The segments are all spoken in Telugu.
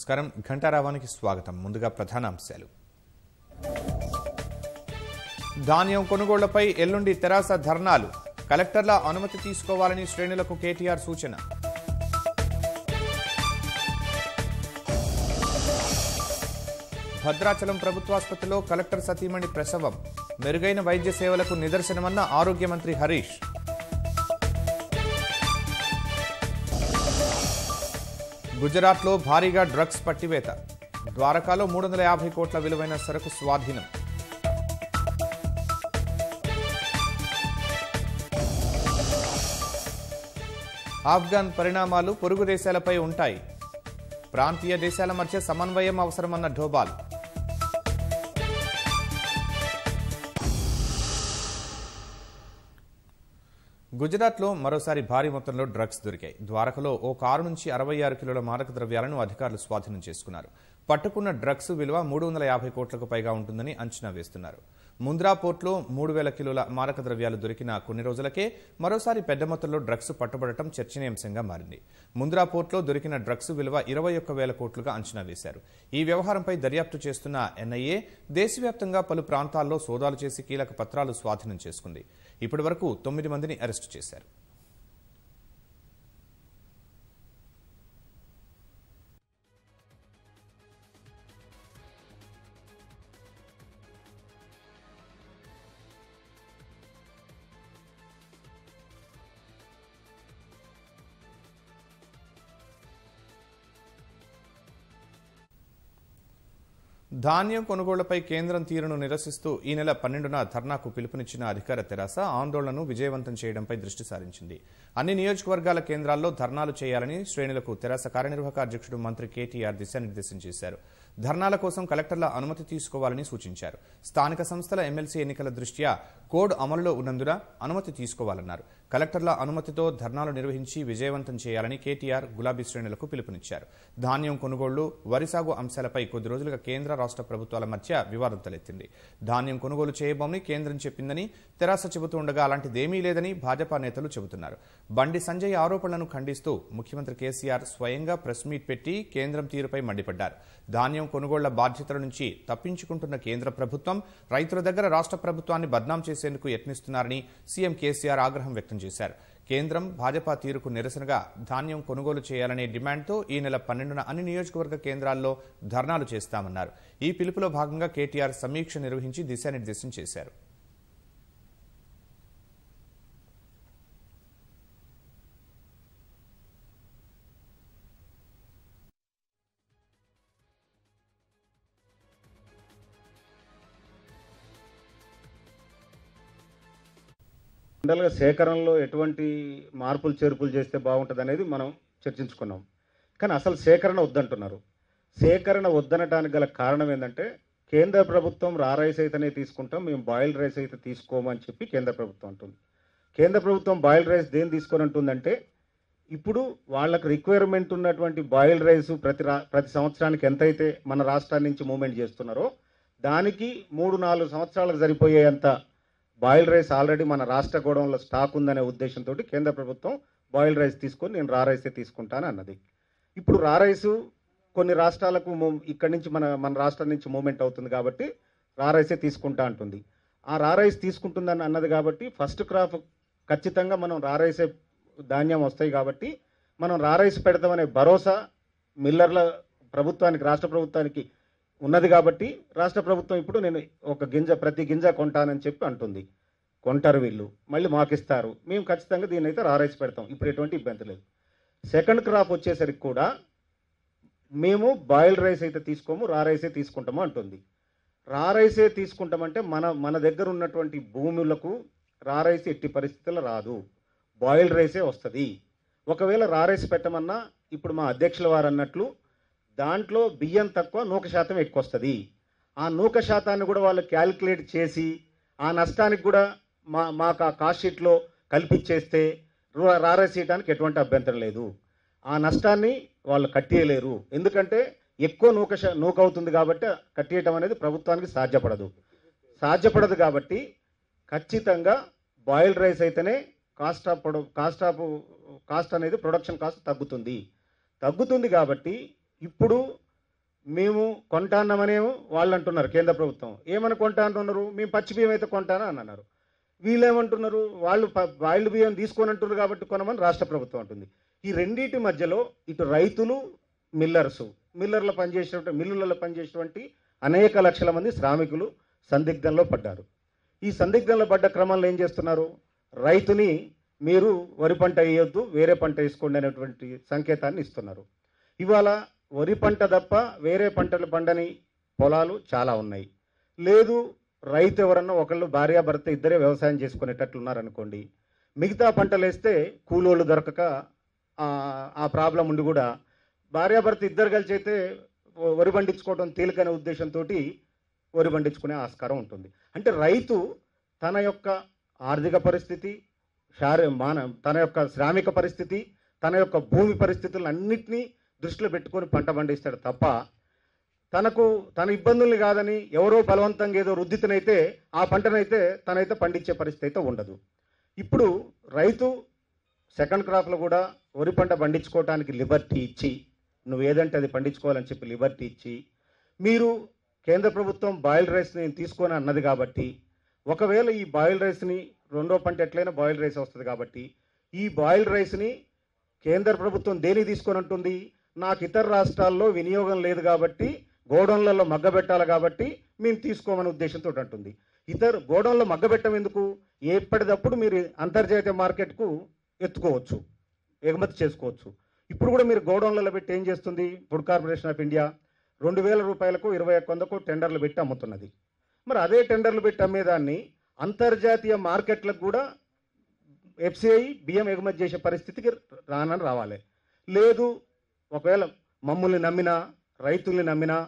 నమస్కారం ఘంటారావానికి స్వాగతం ముందుగా అంశాలు ధాన్యం కొనుగోళ్లపై ఎల్లుండి తెరాస ధర్నాలు కలెక్టర్ల అనుమతి తీసుకోవాలని శ్రేణులకు కేటీఆర్ సూచన భద్రాచలం ప్రభుత్వాసుపత్రిలో కలెక్టర్ సతీమణి ప్రసవం మెరుగైన వైద్య సేవలకు నిదర్శనమన్న ఆరోగ్య మంత్రి హరీష్ గుజరాత్లో భారీగా డ్రగ్స్ పట్టివేత ద్వారకాలో మూడు వందల యాభై కోట్ల విలువైన సరకు స్వాధీనం ఆఫ్ఘన్ పరిణామాలు పొరుగు దేశాలపై ఉంటాయి ప్రాంతీయ దేశాల మధ్య సమన్వయం అవసరమన్న ఢోబాల్ గుజరాత్లో మరోసారి భారీ మొత్తంలో డ్రగ్స్ దొరికాయి ద్వారకలో ఓ కారు నుంచి అరవై ఆరు కిలోల మారక ద్రవ్యాలను అధికారులు స్వాధీనం చేసుకున్నారు పట్టుకున్న డ్రగ్స్ విలువ మూడు వందల యాభై కోట్లకు పైగా ఉంటుందని అంచనా వేస్తున్నారు ముంద్రా పోర్టులో మూడు వేల కిలోల మారక ద్రవ్యాలు దొరికిన కొన్ని రోజులకే మరోసారి పెద్ద మొత్తంలో డ్రగ్స్ పట్టుబడటం చర్చనీయాంశంగా మారింది ముంద్రా పోర్టులో దొరికిన డ్రగ్స్ విలువ ఇరవై ఒక్క వేల కోట్లుగా అంచనా వేశారు ఈ వ్యవహారంపై దర్యాప్తు చేస్తున్న ఎన్ఐఏ దేశవ్యాప్తంగా పలు ప్రాంతాల్లో సోదాలు చేసి కీలక పత్రాలు స్వాధీనం చేసుకుంది ఇప్పటి వరకు తొమ్మిది మందిని అరెస్టు చేశారు ధాన్యం కొనుగోళ్లపై కేంద్రం తీరును నిరసిస్తూ ఈ నెల పన్నెండున ధర్నాకు పిలుపునిచ్చిన అధికార తెరాస ఆందోళనను విజయవంతం చేయడంపై దృష్టి సారించింది అన్ని నియోజకవర్గాల కేంద్రాల్లో ధర్నాలు చేయాలని శ్రేణులకు తెరాస కార్యనిర్వాహక అధ్యక్షుడు మంత్రి కేటీఆర్ దిశానిర్దేశం చేశారు ధర్నాల కోసం కలెక్టర్ల అనుమతి తీసుకోవాలని సూచించారు స్థానిక సంస్థల ఎమ్మెల్సీ ఎన్నికల దృష్ట్యా కోడ్ అమలులో ఉన్నందున అనుమతి తీసుకోవాలన్నారు కలెక్టర్ల అనుమతితో ధర్నాలు నిర్వహించి విజయవంతం చేయాలని కేటీఆర్ గులాబీ శ్రేణులకు పిలుపునిచ్చారు ధాన్యం కొనుగోళ్లు వరి సాగు అంశాలపై కొద్ది రోజులుగా కేంద్ర రాష్ట్ర ప్రభుత్వాల మధ్య వివాదం తలెత్తింది ధాన్యం కొనుగోలు చేయబోమని కేంద్రం చెప్పిందని తెరాస చెబుతూ ఉండగా అలాంటిదేమీ లేదని భాజపా నేతలు చెబుతున్నారు బండి సంజయ్ ఆరోపణలను ఖండిస్తూ ముఖ్యమంత్రి కేసీఆర్ స్వయంగా ప్రెస్ మీట్ పెట్టి కేంద్రం తీరుపై మండిపడ్డారు ధాన్యం కొనుగోళ్ల బాధ్యతల నుంచి తప్పించుకుంటున్న కేంద్ర ప్రభుత్వం రైతుల దగ్గర రాష్ట్ర ప్రభుత్వాన్ని బద్నాం చేసేందుకు యత్నిస్తున్నారని సీఎం కేసీఆర్ ఆగ్రహం వ్యక్తం చేశారు కేంద్రం భాజపా తీరుకు నిరసనగా ధాన్యం కొనుగోలు చేయాలనే డిమాండ్తో ఈ నెల పన్నెండున అన్ని నియోజకవర్గ కేంద్రాల్లో ధర్నాలు చేస్తామన్నారు ఈ పిలుపులో భాగంగా కేటీఆర్ సమీక్ష నిర్వహించి దిశానిర్దేశం చేశారు జనరల్గా సేకరణలో ఎటువంటి మార్పులు చేర్పులు చేస్తే బాగుంటుంది అనేది మనం చర్చించుకున్నాం కానీ అసలు సేకరణ వద్దంటున్నారు సేకరణ వద్దనటానికి గల కారణం ఏంటంటే కేంద్ర ప్రభుత్వం రా రైస్ అయితేనే తీసుకుంటాం మేము బాయిల్ రైస్ అయితే తీసుకోమని చెప్పి కేంద్ర ప్రభుత్వం అంటుంది కేంద్ర ప్రభుత్వం బాయిల్ రైస్ దేని తీసుకొని అంటుందంటే ఇప్పుడు వాళ్ళకు రిక్వైర్మెంట్ ఉన్నటువంటి బాయిల్ రైస్ ప్రతి రా ప్రతి సంవత్సరానికి ఎంతైతే మన రాష్ట్రాన్ని నుంచి మూమెంట్ చేస్తున్నారో దానికి మూడు నాలుగు సంవత్సరాలకు సరిపోయేంత బాయిల్ రైస్ ఆల్రెడీ మన రాష్ట్ర గోడంలో స్టాక్ ఉందనే ఉద్దేశంతో కేంద్ర ప్రభుత్వం బాయిల్ రైస్ తీసుకొని నేను రా రైసే తీసుకుంటాను అన్నది ఇప్పుడు రా రైసు కొన్ని రాష్ట్రాలకు ఇక్కడి నుంచి మన మన రాష్ట్రం నుంచి మూమెంట్ అవుతుంది కాబట్టి రా రైసే తీసుకుంటా అంటుంది ఆ రా రైస్ తీసుకుంటుందని అన్నది కాబట్టి ఫస్ట్ క్రాప్ ఖచ్చితంగా మనం రా రైసే ధాన్యం వస్తాయి కాబట్టి మనం రా రైస్ పెడతామనే భరోసా మిల్లర్ల ప్రభుత్వానికి రాష్ట్ర ప్రభుత్వానికి ఉన్నది కాబట్టి రాష్ట్ర ప్రభుత్వం ఇప్పుడు నేను ఒక గింజ ప్రతి గింజ కొంటానని చెప్పి అంటుంది కొంటారు వీళ్ళు మళ్ళీ మాకు ఇస్తారు మేము ఖచ్చితంగా దీన్ని అయితే రారేసి పెడతాం ఇప్పుడు ఎటువంటి ఇబ్బంది లేదు సెకండ్ క్రాప్ వచ్చేసరికి కూడా మేము బాయిల్ రైస్ అయితే తీసుకోము రా రైసే తీసుకుంటాము అంటుంది రా రైసే తీసుకుంటామంటే మన మన దగ్గర ఉన్నటువంటి భూములకు రా రైస్ ఎట్టి పరిస్థితుల్లో రాదు బాయిల్ రైసే వస్తుంది ఒకవేళ రా రైస్ పెట్టమన్నా ఇప్పుడు మా అధ్యక్షుల వారు అన్నట్లు దాంట్లో బియ్యం తక్కువ నూక శాతం ఎక్కువ వస్తుంది ఆ నూక శాతాన్ని కూడా వాళ్ళు క్యాలిక్యులేట్ చేసి ఆ నష్టానికి కూడా మా మాకు ఆ కాస్ట్ షీట్లో కల్పించేస్తే రారేసేయడానికి ఎటువంటి అభ్యంతరం లేదు ఆ నష్టాన్ని వాళ్ళు కట్టేయలేరు ఎందుకంటే ఎక్కువ నూక నూకవుతుంది కాబట్టి కట్టేయటం అనేది ప్రభుత్వానికి సాధ్యపడదు సాధ్యపడదు కాబట్టి ఖచ్చితంగా బాయిల్డ్ రైస్ అయితేనే కాస్ట్ ఆఫ్ ప్రొడ కాస్ట్ ఆఫ్ కాస్ట్ అనేది ప్రొడక్షన్ కాస్ట్ తగ్గుతుంది తగ్గుతుంది కాబట్టి ఇప్పుడు మేము కొంటాన్నామనే వాళ్ళు అంటున్నారు కేంద్ర ప్రభుత్వం ఏమని కొంటా అంటున్నారు మేము పచ్చి బియ్యం అయితే కొంటానా అని అన్నారు వీళ్ళేమంటున్నారు వాళ్ళు వాళ్ళు బియ్యం తీసుకొని అంటున్నారు కాబట్టి కొనమని రాష్ట్ర ప్రభుత్వం అంటుంది ఈ రెండింటి మధ్యలో ఇటు రైతులు మిల్లర్స్ మిల్లర్ల పనిచేసినటువంటి మిల్లులలో పనిచేసినటువంటి అనేక లక్షల మంది శ్రామికులు సందిగ్ధంలో పడ్డారు ఈ సందిగ్ధంలో పడ్డ క్రమంలో ఏం చేస్తున్నారు రైతుని మీరు వరి పంట వేయొద్దు వేరే పంట వేసుకోండి అనేటువంటి సంకేతాన్ని ఇస్తున్నారు ఇవాళ వరి పంట తప్ప వేరే పంటలు పండని పొలాలు చాలా ఉన్నాయి లేదు రైతు ఎవరన్నా ఒకళ్ళు భార్యాభర్త ఇద్దరే వ్యవసాయం చేసుకునేటట్లు ఉన్నారనుకోండి మిగతా పంటలు వేస్తే కూలోళ్ళు దొరకక ఆ ప్రాబ్లం ఉండి కూడా భార్యాభర్త ఇద్దరు కలిసి అయితే వరి పండించుకోవడం తేలికనే ఉద్దేశంతో వరి పండించుకునే ఆస్కారం ఉంటుంది అంటే రైతు తన యొక్క ఆర్థిక పరిస్థితి శారీ మాన తన యొక్క శ్రామిక పరిస్థితి తన యొక్క భూమి పరిస్థితులన్నింటినీ దృష్టిలో పెట్టుకొని పంట పండిస్తాడు తప్ప తనకు తన ఇబ్బందుల్ని కాదని ఎవరో బలవంతంగా ఏదో రుద్దితనైతే ఆ పంటనైతే తనైతే పండించే పరిస్థితి అయితే ఉండదు ఇప్పుడు రైతు సెకండ్ క్రాప్లో కూడా వరి పంట పండించుకోవటానికి లిబర్టీ ఇచ్చి నువ్వు ఏదంటే అది పండించుకోవాలని చెప్పి లిబర్టీ ఇచ్చి మీరు కేంద్ర ప్రభుత్వం బాయిల్ రైస్ని తీసుకొని అన్నది కాబట్టి ఒకవేళ ఈ బాయిల్ రైస్ని రెండో పంట ఎట్లయినా బాయిల్ రైస్ వస్తుంది కాబట్టి ఈ బాయిల్ రైస్ని కేంద్ర ప్రభుత్వం దేని తీసుకొని అంటుంది నాకు ఇతర రాష్ట్రాల్లో వినియోగం లేదు కాబట్టి గోడౌన్లలో మగ్గబెట్టాలి కాబట్టి మేము తీసుకోమనే ఉద్దేశంతో అంటుంది ఇద్దరు గోడౌన్లో మగ్గబెట్టం ఎందుకు మీరు అంతర్జాతీయ మార్కెట్కు ఎత్తుకోవచ్చు ఎగుమతి చేసుకోవచ్చు ఇప్పుడు కూడా మీరు గోడౌన్లలో పెట్టి ఏం చేస్తుంది ఫుడ్ కార్పొరేషన్ ఆఫ్ ఇండియా రెండు వేల రూపాయలకు ఇరవై ఒక్క వందకు టెండర్లు పెట్టి అమ్ముతున్నది మరి అదే టెండర్లు పెట్టి అమ్మేదాన్ని అంతర్జాతీయ మార్కెట్లకు కూడా ఎఫ్సిఐ బియ్యం ఎగుమతి చేసే పరిస్థితికి రానని రావాలి లేదు ఒకవేళ మమ్మల్ని నమ్మినా రైతుల్ని నమ్మినా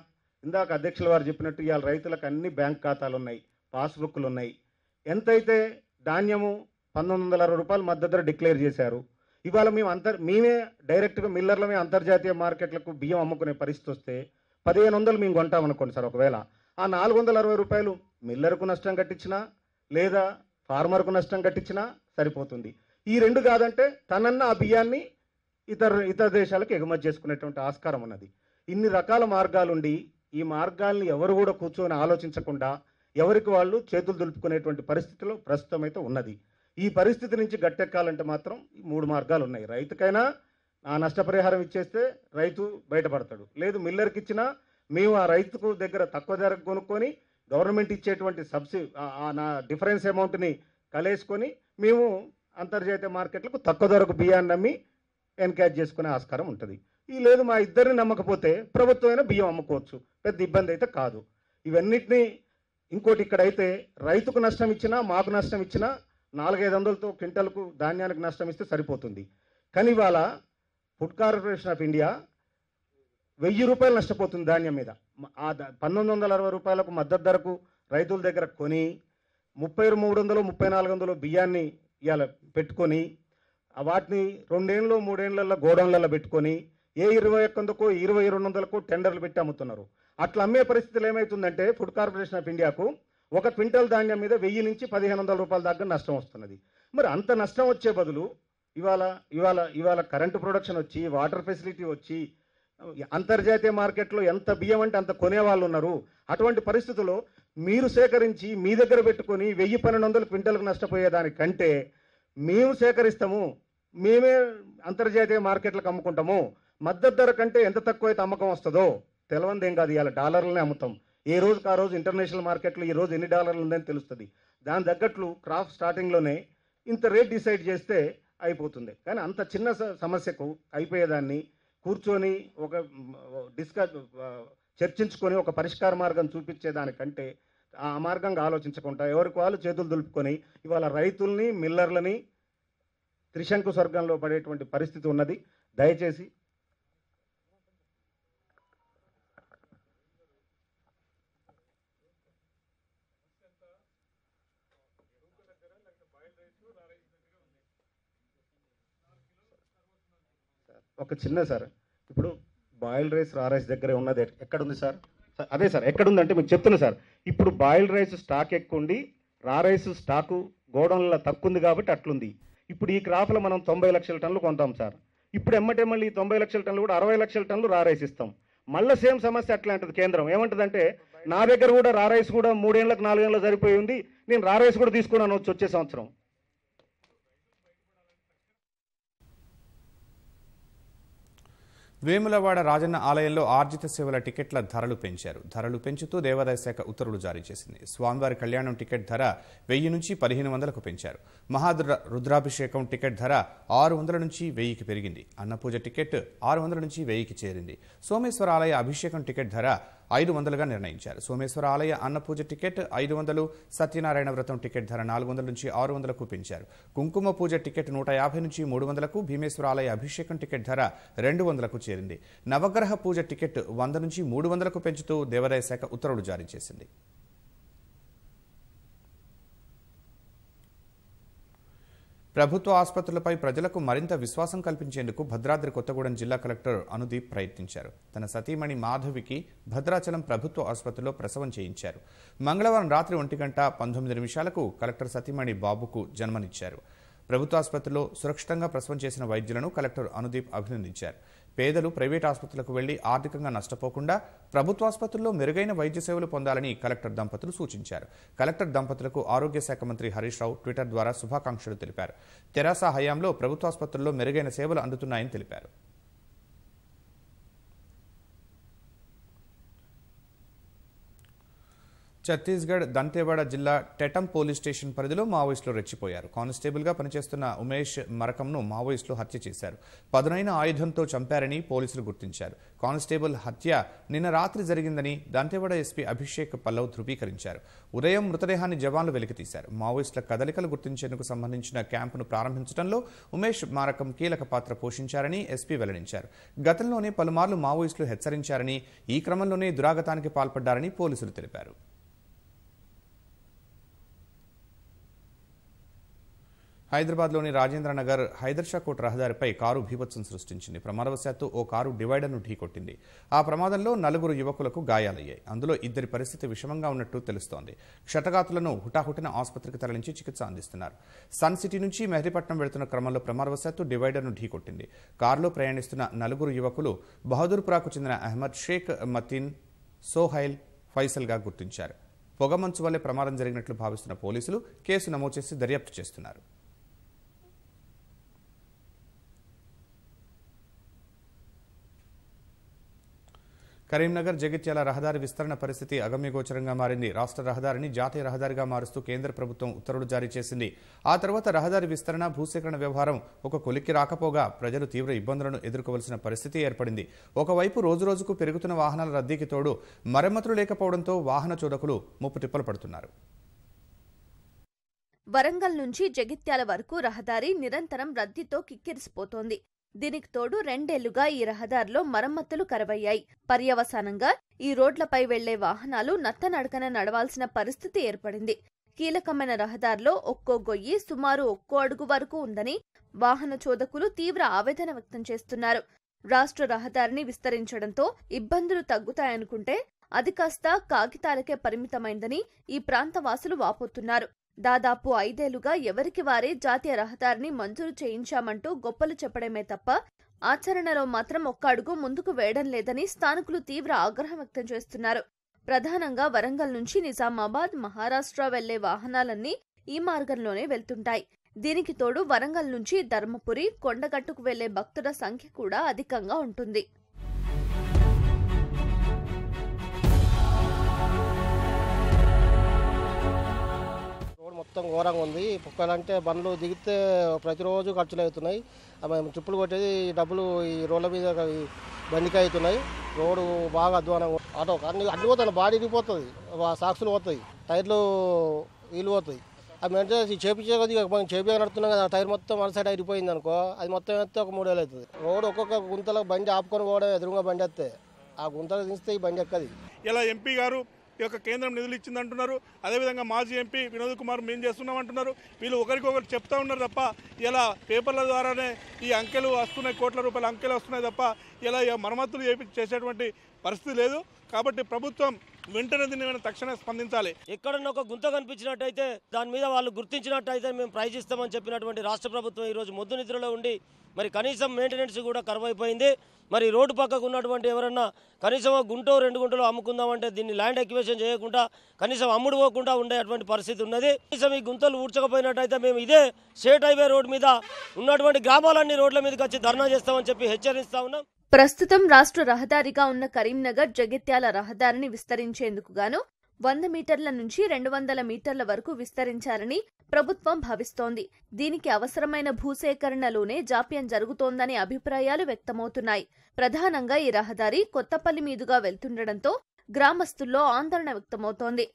ఇందాక అధ్యక్షుల వారు చెప్పినట్టు ఇవాళ రైతులకు అన్ని బ్యాంక్ ఖాతాలు ఉన్నాయి పాస్బుక్లు ఉన్నాయి ఎంతైతే ధాన్యము పంతొమ్మిది వందల అరవై రూపాయలు మద్దతు డిక్లేర్ చేశారు ఇవాళ మేము అంతర్ మేమే డైరెక్ట్గా మిల్లర్లమే అంతర్జాతీయ మార్కెట్లకు బియ్యం అమ్ముకునే పరిస్థితి వస్తే పదిహేను వందలు మేము కొంటామనుకోండి సార్ ఒకవేళ ఆ నాలుగు వందల అరవై రూపాయలు మిల్లర్కు నష్టం కట్టించినా లేదా ఫార్మర్కు నష్టం కట్టించినా సరిపోతుంది ఈ రెండు కాదంటే తనన్న ఆ బియ్యాన్ని ఇతర ఇతర దేశాలకు ఎగుమతి చేసుకునేటువంటి ఆస్కారం ఉన్నది ఇన్ని రకాల మార్గాలుండి ఈ మార్గాల్ని ఎవరు కూడా కూర్చొని ఆలోచించకుండా ఎవరికి వాళ్ళు చేతులు దులుపుకునేటువంటి పరిస్థితిలో ప్రస్తుతం అయితే ఉన్నది ఈ పరిస్థితి నుంచి గట్టెక్కాలంటే మాత్రం మూడు మార్గాలు ఉన్నాయి రైతుకైనా ఆ నష్టపరిహారం ఇచ్చేస్తే రైతు బయటపడతాడు లేదు మిల్లర్కి ఇచ్చినా మేము ఆ రైతుకు దగ్గర తక్కువ ధరకు కొనుక్కొని గవర్నమెంట్ ఇచ్చేటువంటి సబ్సిడీ నా డిఫరెన్స్ అమౌంట్ని కలేసుకొని మేము అంతర్జాతీయ మార్కెట్లకు తక్కువ ధరకు బియ్యాన్ని నమ్మి ఎన్కాజ్ చేసుకునే ఆస్కారం ఉంటుంది ఈ లేదు మా ఇద్దరిని నమ్మకపోతే ప్రభుత్వమైన బియ్యం అమ్ముకోవచ్చు పెద్ద ఇబ్బంది అయితే కాదు ఇవన్నిటినీ ఇంకోటి ఇక్కడైతే రైతుకు నష్టం ఇచ్చినా మాకు నష్టం ఇచ్చినా నాలుగైదు వందలతో క్వింటల్కు ధాన్యానికి నష్టం ఇస్తే సరిపోతుంది కానీ ఇవాళ ఫుడ్ కార్పొరేషన్ ఆఫ్ ఇండియా వెయ్యి రూపాయలు నష్టపోతుంది ధాన్యం మీద ఆ పంతొమ్మిది వందల అరవై రూపాయలకు మద్దతు ధరకు రైతుల దగ్గర కొని ముప్పై మూడు వందలు ముప్పై నాలుగు వందలు బియ్యాన్ని ఇవాళ పెట్టుకొని వాటిని రెండేళ్ళు మూడేళ్లలో గోడౌన్లలో పెట్టుకొని ఏ ఇరవై ఒక్క వందకు ఇరవై రెండు వందలకు టెండర్లు పెట్టి అమ్ముతున్నారు అట్లా అమ్మే పరిస్థితులు ఏమవుతుందంటే ఫుడ్ కార్పొరేషన్ ఆఫ్ ఇండియాకు ఒక క్వింటల్ ధాన్యం మీద వెయ్యి నుంచి పదిహేను వందల రూపాయల దాకా నష్టం వస్తున్నది మరి అంత నష్టం వచ్చే బదులు ఇవాళ ఇవాళ ఇవాళ కరెంటు ప్రొడక్షన్ వచ్చి వాటర్ ఫెసిలిటీ వచ్చి అంతర్జాతీయ మార్కెట్లో ఎంత బియ్యం అంటే అంత కొనేవాళ్ళు ఉన్నారు అటువంటి పరిస్థితుల్లో మీరు సేకరించి మీ దగ్గర పెట్టుకొని వెయ్యి పన్నెండు వందల క్వింటల్కు నష్టపోయేదానికంటే మేము సేకరిస్తాము మేమే అంతర్జాతీయ మార్కెట్లకు అమ్ముకుంటాము మద్దతు ధర కంటే ఎంత తక్కువ అయితే అమ్మకం వస్తుందో తెలవంది ఏం కాదు ఇవాళ డాలర్లనే అమ్ముతాం ఏ రోజుకి ఆ రోజు ఇంటర్నేషనల్ మార్కెట్లో ఈ రోజు ఎన్ని డాలర్లు ఉందని తెలుస్తుంది దాని తగ్గట్లు క్రాఫ్ స్టార్టింగ్లోనే ఇంత రేట్ డిసైడ్ చేస్తే అయిపోతుంది కానీ అంత చిన్న సమస్యకు అయిపోయేదాన్ని కూర్చొని ఒక డిస్కస్ చర్చించుకొని ఒక పరిష్కార మార్గం చూపించేదానికంటే ఆ మార్గంగా ఆలోచించకుండా ఎవరికి వాళ్ళు చేతులు దులుపుకొని ఇవాళ రైతుల్ని మిల్లర్లని త్రిశంకు స్వర్గంలో పడేటువంటి పరిస్థితి ఉన్నది దయచేసి ఒక చిన్న సార్ ఇప్పుడు బాయిల్ రైస్ రారైస్ దగ్గర ఉన్నది ఎక్కడుంది సార్ అదే సార్ ఎక్కడుందంటే మీకు చెప్తున్నా సార్ ఇప్పుడు బాయిల్ రైస్ స్టాక్ ఎక్కువ ఉండి రారైస్ స్టాకు గోడౌన్ల తక్కువ ఉంది కాబట్టి అట్లుంది ఇప్పుడు ఈ క్రాప్లో మనం తొంభై లక్షల టన్నులు కొంటాం సార్ ఇప్పుడు ఎమ్మటే మళ్ళీ తొంభై లక్షల టన్నులు కూడా అరవై లక్షల టన్నులు రారైస్ ఇస్తాం మళ్ళీ సేమ్ సమస్య అట్లాంటిది కేంద్రం ఏమంటుందంటే నా దగ్గర కూడా రారైస్ కూడా మూడేళ్ళకు నాలుగేళ్ళకి సరిపోయి ఉంది నేను రారైస్ కూడా తీసుకున్నాను వచ్చే సంవత్సరం వేములవాడ రాజన్న ఆలయంలో ఆర్జిత సేవల టికెట్ల ధరలు పెంచారు ధరలు పెంచుతూ దేవాదాయ శాఖ ఉత్తర్వులు జారీ చేసింది స్వామివారి కళ్యాణం టికెట్ ధర వెయ్యి నుంచి పదిహేను వందలకు పెంచారు మహాద్ర రుద్రాభిషేకం టికెట్ ధర ఆరు వందల నుంచి వెయ్యికి పెరిగింది అన్నపూజ టికెట్ ఆరు వందల నుంచి వెయ్యికి చేరింది సోమేశ్వర ఆలయ అభిషేకం టికెట్ ధర ఐదు వందలుగా నిర్ణయించారు సోమేశ్వర ఆలయ అన్నపూజ టికెట్ ఐదు వందలు సత్యనారాయణ వ్రతం టికెట్ ధర నాలుగు వందల నుంచి ఆరు వందలకు పెంచారు కుంకుమ పూజ టికెట్ నూట యాభై నుంచి మూడు వందలకు భీమేశ్వర ఆలయ అభిషేకం టికెట్ ధర రెండు వందలకు చేరింది నవగ్రహ పూజ టికెట్ వంద నుంచి మూడు వందలకు పెంచుతూ దేవాదాయ శాఖ ఉత్తర్వులు జారీ చేసింది ప్రభుత్వ ఆసుపత్రులపై ప్రజలకు మరింత విశ్వాసం కల్పించేందుకు భద్రాద్రి కొత్తగూడెం జిల్లా కలెక్టర్ అనుదీప్ ప్రయత్నించారు తన సతీమణి మాధవికి భద్రాచలం ప్రభుత్వ ఆసుపత్రిలో ప్రసవం చేయించారు మంగళవారం రాత్రి ఒంటి గంట పంతొమ్మిది నిమిషాలకు కలెక్టర్ సతీమణి బాబుకు జన్మనిచ్చారు ప్రభుత్వ ఆసుపత్రిలో సురక్షితంగా ప్రసవం చేసిన వైద్యులను కలెక్టర్ అనుదీప్ అభినందించారు పేదలు ప్రైవేట్ ఆసుపత్రులకు వెళ్లి ఆర్థికంగా నష్టపోకుండా ప్రభుత్వాసుపత్రుల్లో మెరుగైన వైద్య సేవలు పొందాలని కలెక్టర్ దంపతులు సూచించారు కలెక్టర్ దంపతులకు ఆరోగ్య శాఖ మంత్రి హరీష్ రావు ట్విట్టర్ ద్వారా శుభాకాంక్షలు తెలిపారు తెరాస హయాంలో ప్రభుత్వాసుపత్రుల్లో మెరుగైన సేవలు అందుతున్నాయని తెలిపారు ఛత్తీస్గఢ్ దంతేవాడ జిల్లా టెటం పోలీస్ స్టేషన్ పరిధిలో మావోయిస్టులు రెచ్చిపోయారు కానిస్టేబుల్గా పనిచేస్తున్న ఉమేష్ మరకంను మావోయిస్టులు హత్య చేశారు పదునైన ఆయుధంతో చంపారని పోలీసులు గుర్తించారు కానిస్టేబుల్ హత్య నిన్న రాత్రి జరిగిందని దంతేవాడ ఎస్పీ అభిషేక్ పల్లవ్ ధృవీకరించారు ఉదయం మృతదేహాన్ని జవాన్లు వెలికితీశారు మావోయిస్టుల కదలికలు గుర్తించేందుకు సంబంధించిన క్యాంపును ప్రారంభించడంలో ఉమేష్ మారకం కీలక పాత్ర పోషించారని ఎస్పీ వెల్లడించారు గతంలోనే పలుమార్లు మావోయిస్టులు హెచ్చరించారని ఈ క్రమంలోనే దురాగతానికి పాల్పడ్డారని పోలీసులు తెలిపారు హైదరాబాద్లోని రాజేంద్ర నగర్ హైదర్షాకోట్ రహదారిపై కారు భీభత్సం సృష్టించింది ప్రమాదవశాత్తు ఓ కారు డివైడర్ను ఢీకొట్టింది ఆ ప్రమాదంలో నలుగురు యువకులకు గాయాలయ్యాయి అందులో ఇద్దరి పరిస్థితి విషమంగా ఉన్నట్టు తెలుస్తోంది క్షతగాతులను హుటాహుటిన ఆసుపత్రికి తరలించి చికిత్స అందిస్తున్నారు సన్ సిటీ నుంచి మెహదీపట్నం వెళుతున్న క్రమంలో ప్రమాదవశాత్తు డివైడర్ను ఢీకొట్టింది కారులో ప్రయాణిస్తున్న నలుగురు యువకులు బహదూర్పురాకు చెందిన అహ్మద్ షేక్ మతిన్ సోహైల్ ఫైసల్గా గుర్తించారు పొగమంచు వల్లే ప్రమాదం జరిగినట్లు భావిస్తున్న పోలీసులు కేసు నమోదు చేసి దర్యాప్తు చేస్తున్నారు కరీంనగర్ జగిత్యాల రహదారి విస్తరణ పరిస్థితి అగమ్యగోచరంగా మారింది రాష్ట్ర రహదారిని జాతీయ రహదారిగా మారుస్తూ కేంద్ర ప్రభుత్వం ఉత్తర్వులు జారీ చేసింది ఆ తర్వాత రహదారి విస్తరణ భూసేకరణ వ్యవహారం ఒక కొలిక్కి రాకపోగా ప్రజలు తీవ్ర ఇబ్బందులను ఎదుర్కోవలసిన పరిస్థితి ఏర్పడింది ఒకవైపు రోజురోజుకు పెరుగుతున్న వాహనాల రద్దీకి తోడు మరమ్మతులు లేకపోవడంతో వాహన చోదకులు ముప్పు తిప్పలు పడుతున్నారు వరంగల్ నుంచి జగిత్యాల వరకు రహదారి నిరంతరం రద్దీతో కిక్కిరిసిపోతోంది దీనికి తోడు రెండేళ్లుగా ఈ రహదారిలో మరమ్మతులు కరవయ్యాయి పర్యవసానంగా ఈ రోడ్లపై వెళ్లే వాహనాలు నత్తనడకన నడవాల్సిన పరిస్థితి ఏర్పడింది కీలకమైన రహదారిలో ఒక్కో గొయ్యి సుమారు ఒక్కో అడుగు వరకు ఉందని వాహన చోదకులు తీవ్ర ఆవేదన వ్యక్తం చేస్తున్నారు రాష్ట్ర రహదారిని విస్తరించడంతో ఇబ్బందులు తగ్గుతాయనుకుంటే అది కాస్త కాగితాలకే పరిమితమైందని ఈ ప్రాంత వాసులు వాపోతున్నారు దాదాపు ఐదేళ్లుగా ఎవరికి వారే జాతీయ రహదారిని మంజూరు చేయించామంటూ గొప్పలు చెప్పడమే తప్ప ఆచరణలో మాత్రం ఒక్క అడుగు ముందుకు వేయడం లేదని స్థానికులు తీవ్ర ఆగ్రహం వ్యక్తం చేస్తున్నారు ప్రధానంగా వరంగల్ నుంచి నిజామాబాద్ మహారాష్ట్ర వెళ్లే వాహనాలన్నీ ఈ మార్గంలోనే వెళ్తుంటాయి దీనికి తోడు వరంగల్ నుంచి ధర్మపురి కొండగట్టుకు వెళ్లే భక్తుల సంఖ్య కూడా అధికంగా ఉంటుంది మొత్తం ఘోరంగా ఉంది కుక్కలంటే బండ్లు దిగితే ప్రతిరోజు ఖర్చులు అవుతున్నాయి మేము చుప్పులు కొట్టేది డబ్బులు ఈ రోడ్ల మీద బండికి అవుతున్నాయి రోడ్డు బాగా అధ్వానం ఆటో అన్ని అడ్డు పోతాను బాడీ ఇరిగిపోతుంది సాక్సులు పోతాయి టైర్లు వీలు పోతాయి అది మెయింటెనెన్స్ చేపించే కొద్ది మనం చేపించగా నడుతున్నాం కదా టైర్ మొత్తం వన్ సైడ్ అయిపోయింది అనుకో అది మొత్తం అయితే ఒక మూడు వేలు అవుతుంది రోడ్డు ఒక్కొక్క గుంతలో బండి ఆపుకొని పోవడం ఎదురుగా బండి వస్తే ఆ గుంతలు తీస్తే ఈ బండి ఎక్కది ఇలా ఎంపీ గారు యొక్క కేంద్రం నిధులు ఇచ్చిందంటున్నారు అదేవిధంగా మాజీ ఎంపీ వినోద్ కుమార్ మేము అంటున్నారు వీళ్ళు ఒకరికొకరు చెప్తా ఉన్నారు తప్ప ఇలా పేపర్ల ద్వారానే ఈ అంకెలు వస్తున్నాయి కోట్ల రూపాయల అంకెలు వస్తున్నాయి తప్ప ఇలా మరమ్మతులు చేసేటువంటి పరిస్థితి లేదు కాబట్టి ప్రభుత్వం వెంటనే దీన్ని తక్షణ స్పందించాలి ఎక్కడన్నా ఒక గుంత కనిపించినట్టయితే దాని మీద వాళ్ళు గుర్తించినట్టయితే మేము ప్రైజ్ ఇస్తామని చెప్పినటువంటి రాష్ట్ర ప్రభుత్వం ఈరోజు మొద్దు నిద్రలో ఉండి మరి కనీసం మెయింటెనెన్స్ కూడా కరువైపోయింది మరి రోడ్డు పక్కకు ఉన్నటువంటి ఎవరన్నా కనీసం గుంటో రెండు గుంటలో అమ్ముకుందామంటే దీన్ని ల్యాండ్ ఎక్యువేషన్ చేయకుండా కనీసం అమ్ముడు పోకుండా ఉండేటువంటి పరిస్థితి ఉన్నది కనీసం ఈ గుంతలు ఊడ్చకపోయినట్టయితే మేము ఇదే స్టేట్ హైవే రోడ్ మీద ఉన్నటువంటి గ్రామాలన్నీ రోడ్ల మీదకి వచ్చి ధర్నా చేస్తామని చెప్పి హెచ్చరిస్తా ఉన్నాం ప్రస్తుతం రాష్ట్ర రహదారిగా ఉన్న కరీంనగర్ జగిత్యాల రహదారిని విస్తరించేందుకు గాను వంద మీటర్ల నుంచి రెండు వందల మీటర్ల వరకు విస్తరించారని ప్రభుత్వం భావిస్తోంది దీనికి అవసరమైన భూసేకరణలోనే జాప్యం జరుగుతోందనే అభిప్రాయాలు వ్యక్తమవుతున్నాయి ప్రధానంగా ఈ రహదారి కొత్తపల్లి మీదుగా వెళ్తుండటంతో గ్రామస్తుల్లో ఆందోళన వ్యక్తమవుతోంది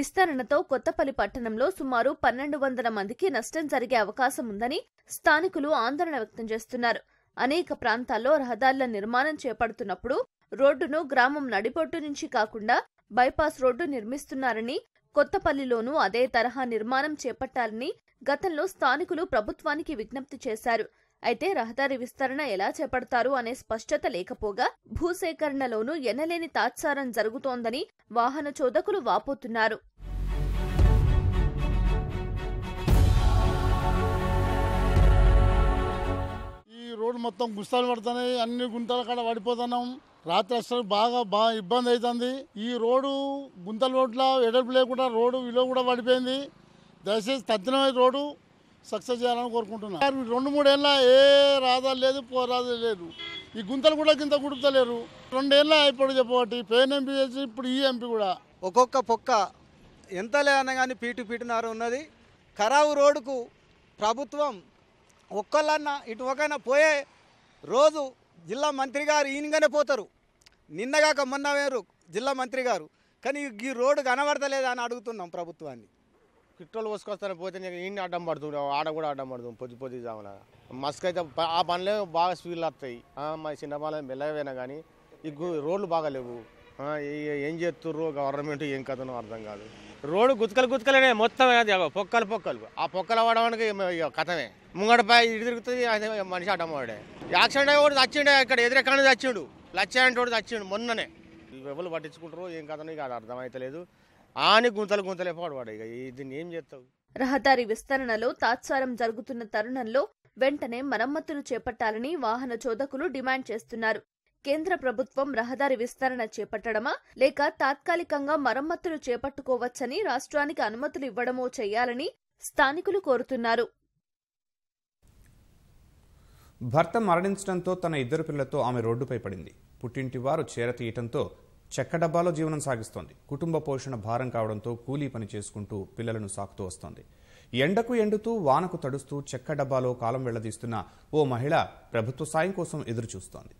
విస్తరణతో కొత్తపల్లి పట్టణంలో సుమారు పన్నెండు వందల మందికి నష్టం జరిగే అవకాశం ఉందని స్థానికులు ఆందోళన వ్యక్తం చేస్తున్నారు అనేక ప్రాంతాల్లో రహదారుల నిర్మాణం చేపడుతున్నప్పుడు రోడ్డును గ్రామం నడిపొట్టు నుంచి కాకుండా బైపాస్ రోడ్డు నిర్మిస్తున్నారని కొత్తపల్లిలోనూ అదే తరహా నిర్మాణం చేపట్టాలని గతంలో స్థానికులు ప్రభుత్వానికి విజ్ఞప్తి చేశారు అయితే రహదారి విస్తరణ ఎలా చేపడతారు అనే స్పష్టత లేకపోగా భూసేకరణలోనూ ఎనలేని తాత్సారం జరుగుతోందని వాహన చోదకులు వాపోతున్నారు రోడ్డు మొత్తం గుస్తాలు పడుతున్నాయి అన్ని గుంతల కాడ పడిపోతున్నాం రాత్రి అసలు బాగా బాగా ఇబ్బంది అవుతుంది ఈ రోడ్డు గుంతల రోడ్ల ఎడల్పు లేకుండా రోడ్డు విలువ కూడా పడిపోయింది దయచేసి తద్దినమైన రోడ్డు సక్సెస్ చేయాలని కోరుకుంటున్నాను రెండు మూడేళ్ళ ఏ రాదాలు లేదు పోరాదా లేదు ఈ గుంతలు కూడా కింద గుడుపుతలేరు రెండేళ్ళ ఇప్పుడు చెప్పబట్టి పేన్ ఎంపీ చేసి ఇప్పుడు ఈ ఎంపీ కూడా ఒక్కొక్క పొక్క ఎంత లేదన్నా కానీ పీటు పీటునారు ఉన్నది ఖరావు రోడ్డుకు ప్రభుత్వం ఒక్కళ్ళన్నా ఒకైనా పోయే రోజు జిల్లా మంత్రి గారు ఈయనగానే పోతారు నిన్నగాక మొన్న వేరు జిల్లా మంత్రి గారు కానీ ఈ రోడ్డు కనబడతలేదా అని అడుగుతున్నాం ప్రభుత్వాన్ని పెట్రోల్ పోసుకొస్తారని పోతే నేను ఈయన అడ్డం పడుతున్నాం ఆడ కూడా అడ్డం పడుతుంది పొద్దు పొద్దు జామున మస్కు అయితే ఆ పనులే బాగా స్పీడ్లు వస్తాయి మా చిన్న పనులు మెల్లగైనా కానీ ఈ రోడ్లు బాగా లేవు ఏం చేస్తుర్రో గవర్నమెంట్ ఏం కథనో అర్థం కాదు రోడ్డు గుతకలు గుతుకలనే మొత్తం అది పొక్కలు పొక్కలు ఆ పొక్కలు అవ్వడానికి కథమే ముంగడపై ఇటు తిరుగుతుంది మనిషి వాడే యాక్సిడెంట్ అయ్యి కూడా చచ్చిండే ఇక్కడ ఎదురెక్కడ చచ్చిండు లచ్చాయంటే కూడా చచ్చిండు మొన్ననే ఎవరు పట్టించుకుంటారు ఏం కథను ఇక అది అర్థమైతలేదు ఆని గుంతలు గుంతలే పాడువాడు ఇక దీన్ని ఏం చేస్తావు రహదారి విస్తరణలో తాత్సారం జరుగుతున్న తరుణంలో వెంటనే మరమ్మతులు చేపట్టాలని వాహన చోదకులు డిమాండ్ చేస్తున్నారు కేంద్ర ప్రభుత్వం రహదారి విస్తరణ చేపట్టడమా లేక తాత్కాలికంగా మరమ్మతులు చేపట్టుకోవచ్చని రాష్ట్రానికి అనుమతులు ఇవ్వడమో చేయాలని స్థానికులు కోరుతున్నారు భర్త మరణించడంతో తన ఇద్దరు పిల్లలతో ఆమె రోడ్డుపై పడింది పుట్టింటి వారు చేరతీయటంతో చెక్క డబ్బాలో జీవనం సాగిస్తోంది కుటుంబ పోషణ భారం కావడంతో కూలీ పని చేసుకుంటూ పిల్లలను సాకుతూ వస్తోంది ఎండకు ఎండుతూ వానకు తడుస్తూ చెక్కడబ్బాలో కాలం వెళ్లదీస్తున్న ఓ మహిళ ప్రభుత్వ సాయం కోసం ఎదురుచూస్తోంది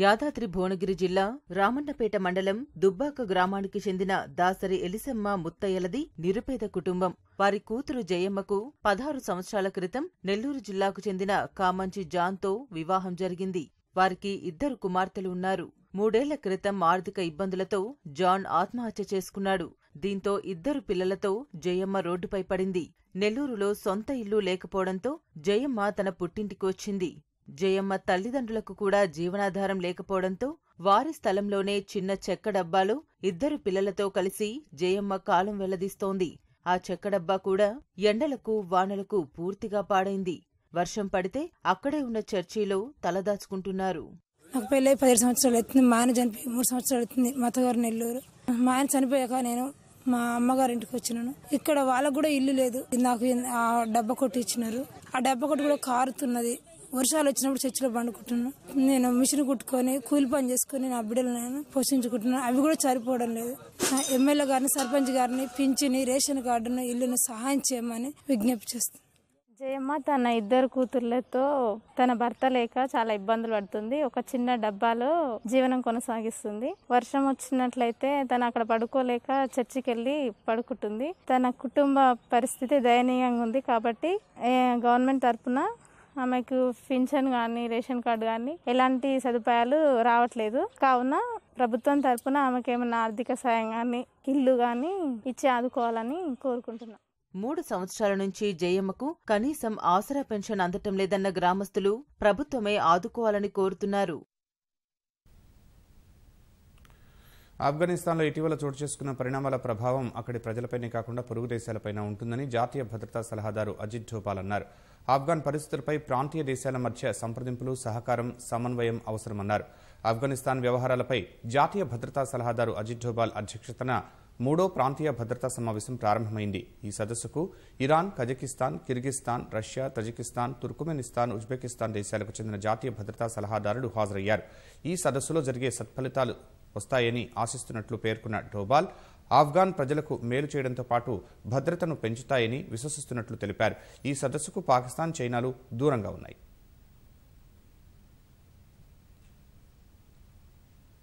యాదాద్రి భువనగిరి జిల్లా రామన్నపేట మండలం దుబ్బాక గ్రామానికి చెందిన దాసరి ఎలిసమ్మ ముత్తయ్యలది నిరుపేద కుటుంబం వారి కూతురు జయమ్మకు పదహారు సంవత్సరాల క్రితం నెల్లూరు జిల్లాకు చెందిన కామంచి జాన్తో వివాహం జరిగింది వారికి ఇద్దరు కుమార్తెలు ఉన్నారు మూడేళ్ల క్రితం ఆర్థిక ఇబ్బందులతో జాన్ ఆత్మహత్య చేసుకున్నాడు దీంతో ఇద్దరు పిల్లలతో జయమ్మ రోడ్డుపై పడింది నెల్లూరులో సొంత ఇల్లు లేకపోవడంతో జయమ్మ తన పుట్టింటికి వచ్చింది జయమ్మ తల్లిదండ్రులకు కూడా జీవనాధారం లేకపోవడంతో వారి స్థలంలోనే చిన్న చెక్క ఇద్దరు పిల్లలతో కలిసి జయమ్మ కాలం వెల్లదీస్తోంది ఆ చెక్క డబ్బా కూడా ఎండలకు వానలకు పూర్తిగా పాడైంది వర్షం పడితే అక్కడే ఉన్న చర్చిలో తలదాచుకుంటున్నారు నాకు పెళ్ళి పదిహేడు సంవత్సరాలు అవుతుంది మా ఆయన చనిపోయి మూడు సంవత్సరాలు అవుతుంది మతగారు నెల్లూరు మా ఆయన చనిపోయాక నేను మా అమ్మగారి ఇంటికి వచ్చినాను ఇక్కడ వాళ్ళకు కూడా ఇల్లు లేదు నాకు ఆ డబ్బా కొట్టి ఇచ్చినారు ఆ డబ్బా కొట్టి కూడా కారుతున్నది వర్షాలు వచ్చినప్పుడు చర్చిలో పండుకుంటున్నాను నేను మిషన్ కుట్టుకొని కూలి పని చేసుకొని నా బిడ్డలు నేను పోషించుకుంటున్నాను అవి కూడా సరిపోవడం లేదు ఎమ్మెల్యే గారిని సర్పంచ్ గారిని పింఛని రేషన్ కార్డును ఇల్లును సహాయం చేయమని విజ్ఞప్తి చేస్తాను జయమ్మ తన ఇద్దరు కూతుర్లతో తన భర్త లేక చాలా ఇబ్బందులు పడుతుంది ఒక చిన్న డబ్బాలో జీవనం కొనసాగిస్తుంది వర్షం వచ్చినట్లయితే తను అక్కడ పడుకోలేక చర్చికి వెళ్ళి పడుకుంటుంది తన కుటుంబ పరిస్థితి దయనీయంగా ఉంది కాబట్టి గవర్నమెంట్ తరఫున ఆమెకు పింఛన్ కానీ రేషన్ కార్డు కానీ ఎలాంటి సదుపాయాలు రావట్లేదు కావున ప్రభుత్వం తరఫున ఆమెకు ఏమైనా ఆర్థిక సాయం కానీ ఇల్లు కానీ ఇచ్చి ఆదుకోవాలని కోరుకుంటున్నాం మూడు సంవత్సరాల నుంచి జయమ్మకు కనీసం ఆసరా పెన్షన్ అందటం లేదన్న గ్రామస్తులు ప్రభుత్వమే ఆదుకోవాలని కోరుతున్నారు ఆఫ్ఘనిస్తాన్లో ఇటీవల చోటు చేసుకున్న పరిణామాల ప్రభావం అక్కడి ప్రజలపైనే కాకుండా పొరుగు దేశాలపైన ఉంటుందని జాతీయ భద్రతా సలహాదారు అజిత్ డోపాల్ అన్నారు ఆఫ్ఘన్ పరిస్థితులపై ప్రాంతీయ దేశాల మధ్య సంప్రదింపులు సహకారం సమన్వయం అవసరమన్నారు ఆఫ్ఘనిస్తాన్ వ్యవహారాలపై జాతీయ భద్రతా సలహాదారు అజిత్ డోబాల్ అధ్యక్షతన మూడో ప్రాంతీయ భద్రతా సమావేశం ప్రారంభమైంది ఈ సదస్సుకు Iran Kazakhstan Kyrgyzstan Russia Tajikistan Turkmenistan Uzbekistan దేశాలకు చెందిన జాతీయ భద్రతా సలహాదారుడు హాజరయ్యారు ఈ సదస్సులో జరిగే సత్ఫలితాలు వస్తాయని ఆశిస్తున్నట్లు పేర్కొన్న డోబాల్ ఆఫ్ఘాన్ ప్రజలకు మేలు చేయడంతో పాటు భద్రతను పెంచుతాయని విశ్వసిస్తున్నట్లు తెలిపారు ఈ సదస్సుకు పాకిస్తాన్ చైనాలు దూరంగా ఉన్నాయి